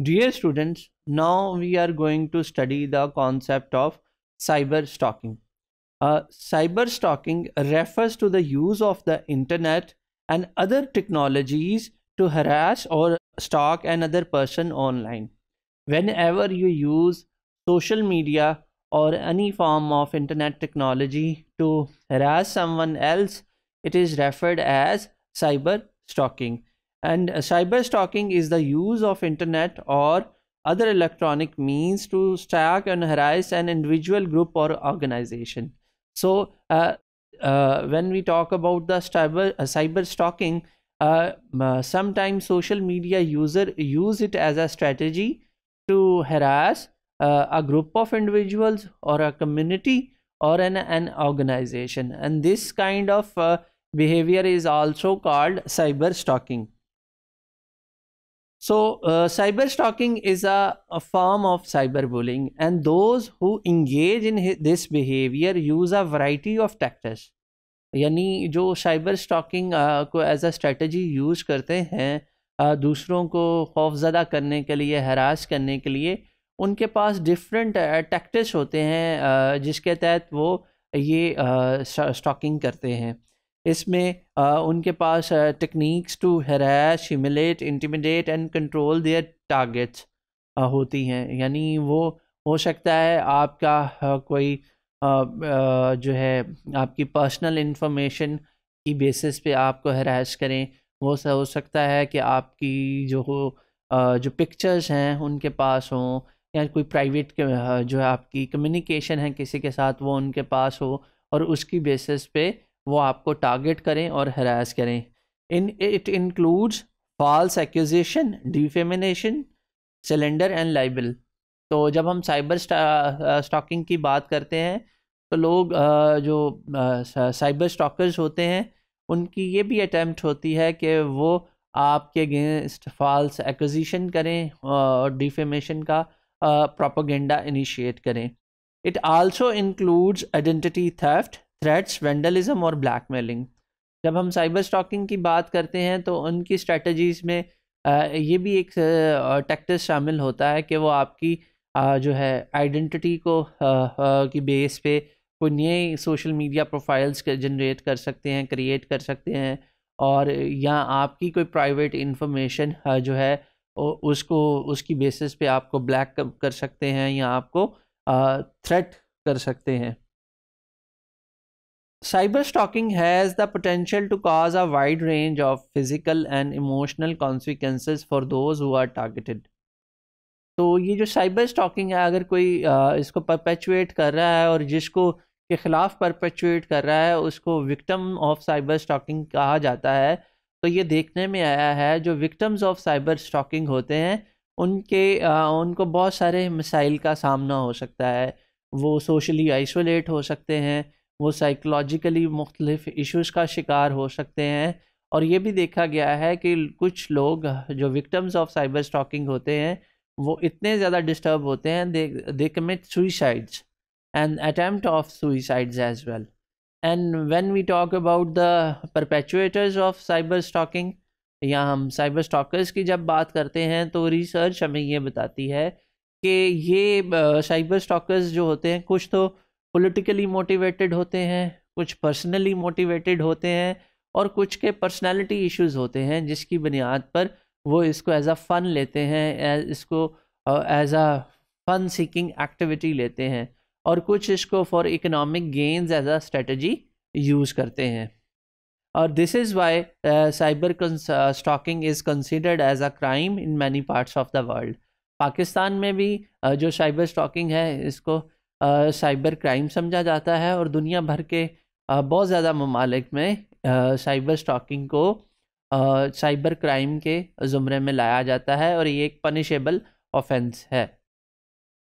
Dear students, now we are going to study the concept of cyber stalking. Uh, cyber stalking refers to the use of the internet and other technologies to harass or stalk another person online. Whenever you use social media or any form of internet technology to harass someone else, it is referred as cyber stalking and uh, cyber stalking is the use of internet or other electronic means to stalk and harass an individual group or organization so uh, uh, when we talk about the cyber uh, cyber stalking uh, sometimes social media user use it as a strategy to harass a group of individuals or a community or an, an organization and this kind of behavior is also called cyber stalking So uh, cyber stalking is a, a form of cyber bullying and those who engage in this behavior use a variety of tactics. यानी जो cyber stalking को as a strategy use करते हैं आ, दूसरों को खौफजदा करने के लिए हरास करने के लिए उनके पास डिफरेंट टैक्टिक्स होते हैं आ, जिसके तहत वो ये स्टॉकिंग करते हैं इसमें उनके पास techniques to harass humiliate intimidate and control their targets होती हैं यानी वो हो सकता है आपका कोई जो है आपकी पर्सनल इंफॉर्मेशन की बेसिस पे आपको हरास करें वो हो सकता है कि आपकी जो हो जो पिक्चर्स हैं उनके पास हों या कोई प्राइवेट जो है आपकी कम्युनिकेशन है किसी के साथ वो उनके पास हो और उसकी बेसिस पे वो आपको टारगेट करें और हरास करें in it includes false accusation defamation slander and libel तो जब हम साइबर स्टॉकिंग की बात करते हैं तो लोग जो साइबर स्टॉकर्स होते हैं उनकी ये भी अटैम्प्ट होती है कि वो आपके अगेंस्ट फॉल्स एक्विजिशन करें और डिफेमेशन का प्रोपोगेंडा इनिशिएट करें it also includes identity theft threats vandalism और ब्लैकमेलिंग जब हम साइबर स्टॉकिंग की बात करते हैं तो उनकी स्ट्रेटजीज़ में ये भी एक टैक्टिस शामिल होता है कि वो आपकी जो है आइडेंटिटी को की बेस पे कोई नए सोशल मीडिया प्रोफाइल्स जनरेट कर सकते हैं क्रिएट कर सकते हैं और या आपकी कोई प्राइवेट इंफॉर्मेशन जो है उसको उसकी बेसिस पे आपको ब्लैक कर सकते हैं या आपको थ्रेट कर सकते हैं cyber stalking has the potential to cause a wide range of physical and emotional consequences for those who are targeted तो ये जो साइबर स्टॉकिंग है अगर कोई इसको परपेचुएट कर रहा है और जिसको के ख़िलाफ़ परपेचुएट कर रहा है उसको विक्टम ऑफ साइबर स्टॉकिंग कहा जाता है तो ये देखने में आया है जो विक्टम्स ऑफ साइबर स्टॉकिंग होते हैं उनके आ, उनको बहुत सारे मिसाइल का सामना हो सकता है वो सोशली आइसोलेट हो सकते हैं वो साइकोलॉजिकली मुख्तलिफ़ इश्यूज का शिकार हो सकते हैं और ये भी देखा गया है कि कुछ लोग जो विक्टम्स ऑफ साइबर स्टॉकिंग होते हैं वो इतने ज़्यादा डिस्टर्ब होते हैं they commit suicides and attempt of suicides as well and when we talk about the perpetrators of cyber stalking या हम साइबर स्टॉकर्स की जब बात करते हैं तो रिसर्च हमें ये बताती है कि ये साइबर स्टॉकर्स जो होते हैं कुछ तो पॉलिटिकली मोटिवेटेड होते हैं कुछ पर्सनली मोटिवेटेड होते हैं और कुछ के पर्सनालिटी इश्यूज होते हैं जिसकी बुनियाद पर वो इसको एज अ फ़न लेते हैं इसको as a fun seeking activity लेते हैं और कुछ इसको for economic gains as a strategy use करते हैं और this is why cyber stalking is considered as a crime in many parts of the world Pakistan में भी uh, जो साइबर स्टॉकिंग है इसको साइबर क्राइम समझा जाता है और दुनिया भर के बहुत ज़्यादा ममालिक में साइबर स्टॉकिंग को साइबर क्राइम के ज़ुमरे में लाया जाता है और ये एक पनिशेबल ऑफेंस है